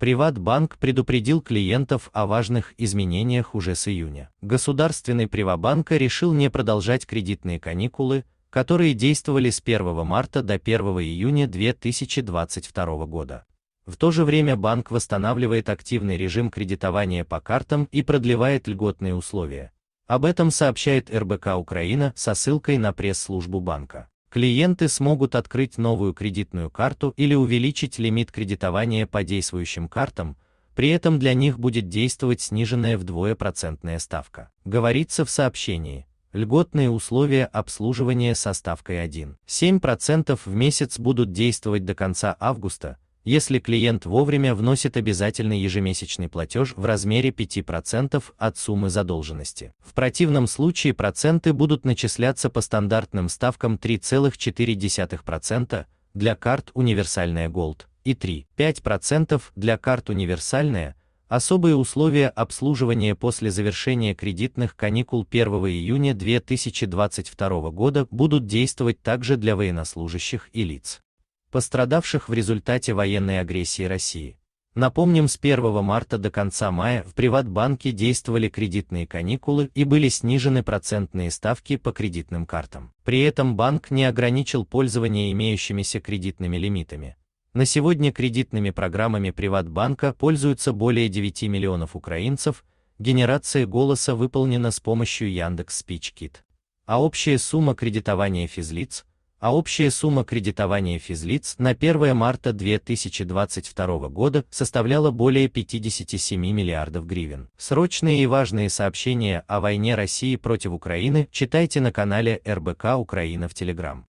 Приватбанк предупредил клиентов о важных изменениях уже с июня. Государственный Привабанк решил не продолжать кредитные каникулы, которые действовали с 1 марта до 1 июня 2022 года. В то же время банк восстанавливает активный режим кредитования по картам и продлевает льготные условия. Об этом сообщает РБК Украина со ссылкой на пресс-службу банка клиенты смогут открыть новую кредитную карту или увеличить лимит кредитования по действующим картам, при этом для них будет действовать сниженная вдвое процентная ставка. Говорится в сообщении, льготные условия обслуживания со ставкой 1,7% в месяц будут действовать до конца августа, если клиент вовремя вносит обязательный ежемесячный платеж в размере 5% от суммы задолженности. В противном случае проценты будут начисляться по стандартным ставкам 3,4% для карт «Универсальная Gold и 3,5% для карт «Универсальная», Особые условия обслуживания после завершения кредитных каникул 1 июня 2022 года будут действовать также для военнослужащих и лиц, пострадавших в результате военной агрессии России. Напомним, с 1 марта до конца мая в Приватбанке действовали кредитные каникулы и были снижены процентные ставки по кредитным картам. При этом банк не ограничил пользование имеющимися кредитными лимитами. На сегодня кредитными программами Приватбанка пользуются более 9 миллионов украинцев, генерация голоса выполнена с помощью Яндекс.СпичКит. А общая сумма кредитования физлиц – а общая сумма кредитования физлиц на 1 марта 2022 года составляла более 57 миллиардов гривен. Срочные и важные сообщения о войне России против Украины читайте на канале РБК Украина в Телеграм.